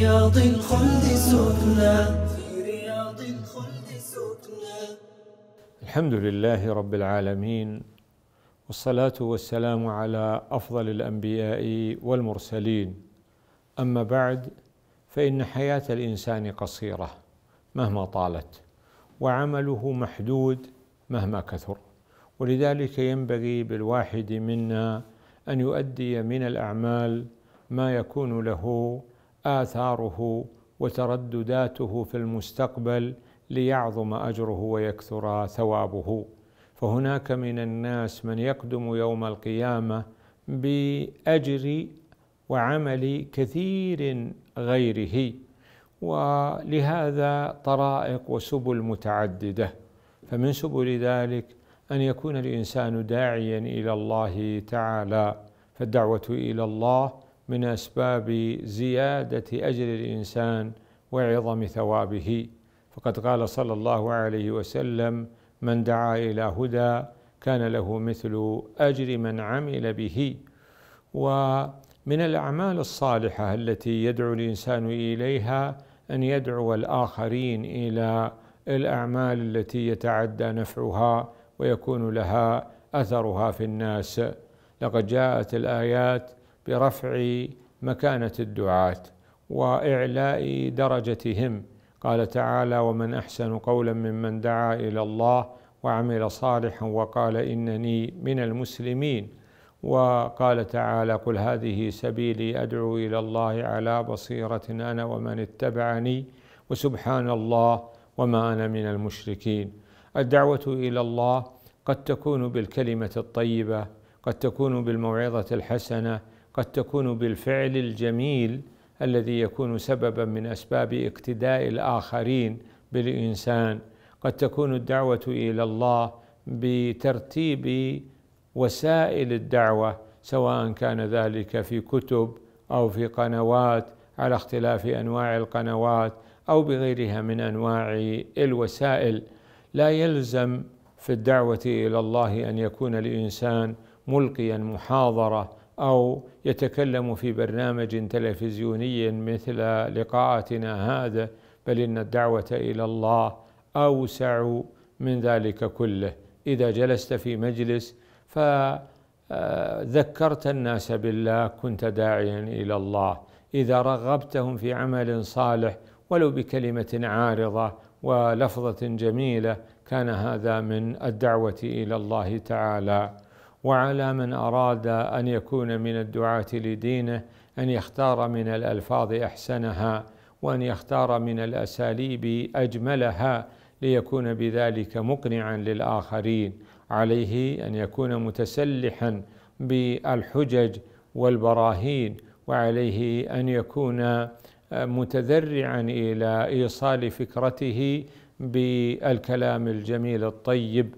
رياض الخلد سكنا الحمد لله رب العالمين والصلاة والسلام على أفضل الأنبياء والمرسلين أما بعد فإن حياة الإنسان قصيرة مهما طالت وعمله محدود مهما كثر ولذلك ينبغي بالواحد منا أن يؤدي من الأعمال ما يكون له آثاره وتردداته في المستقبل ليعظم أجره ويكثر ثوابه فهناك من الناس من يقدم يوم القيامة بأجر وعمل كثير غيره ولهذا طرائق وسبل متعددة فمن سبل ذلك أن يكون الإنسان داعيا إلى الله تعالى فالدعوة إلى الله من اسباب زياده اجر الانسان وعظم ثوابه فقد قال صلى الله عليه وسلم من دعا الى هدى كان له مثل اجر من عمل به ومن الاعمال الصالحه التي يدعو الانسان اليها ان يدعو الاخرين الى الاعمال التي يتعدى نفعها ويكون لها اثرها في الناس لقد جاءت الايات برفع مكانه الدعاه واعلاء درجتهم قال تعالى ومن احسن قولا ممن دعا الى الله وعمل صالحا وقال انني من المسلمين وقال تعالى قل هذه سبيلي ادعو الى الله على بصيره انا ومن اتبعني وسبحان الله وما انا من المشركين الدعوه الى الله قد تكون بالكلمه الطيبه قد تكون بالموعظه الحسنه قد تكون بالفعل الجميل الذي يكون سببا من اسباب اقتداء الاخرين بالانسان قد تكون الدعوه الى الله بترتيب وسائل الدعوه سواء كان ذلك في كتب او في قنوات على اختلاف انواع القنوات او بغيرها من انواع الوسائل لا يلزم في الدعوه الى الله ان يكون الانسان ملقيا محاضره او يتكلم في برنامج تلفزيوني مثل لقاءاتنا هذا بل ان الدعوه الى الله اوسع من ذلك كله اذا جلست في مجلس فذكرت الناس بالله كنت داعيا الى الله اذا رغبتهم في عمل صالح ولو بكلمه عارضه ولفظه جميله كان هذا من الدعوه الى الله تعالى وعلى من أراد أن يكون من الدعاة لدينه أن يختار من الألفاظ أحسنها وأن يختار من الأساليب أجملها ليكون بذلك مقنعا للآخرين عليه أن يكون متسلحا بالحجج والبراهين وعليه أن يكون متذرعا إلى إيصال فكرته بالكلام الجميل الطيب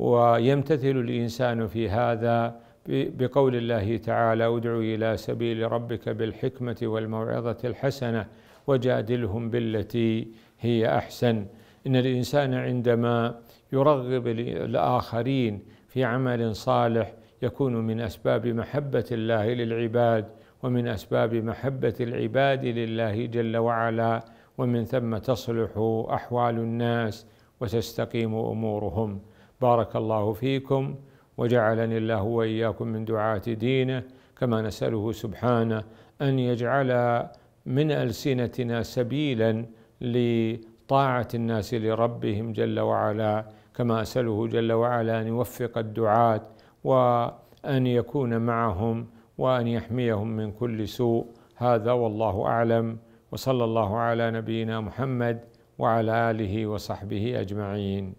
ويمتثل الانسان في هذا بقول الله تعالى ادع الى سبيل ربك بالحكمه والموعظه الحسنه وجادلهم بالتي هي احسن ان الانسان عندما يرغب الاخرين في عمل صالح يكون من اسباب محبه الله للعباد ومن اسباب محبه العباد لله جل وعلا ومن ثم تصلح احوال الناس وتستقيم امورهم بارك الله فيكم وجعلني الله واياكم من دعاة دينه كما نسأله سبحانه أن يجعل من ألسنتنا سبيلا لطاعة الناس لربهم جل وعلا كما أسأله جل وعلا أن يوفق الدعاة وأن يكون معهم وأن يحميهم من كل سوء هذا والله أعلم وصلى الله على نبينا محمد وعلى آله وصحبه أجمعين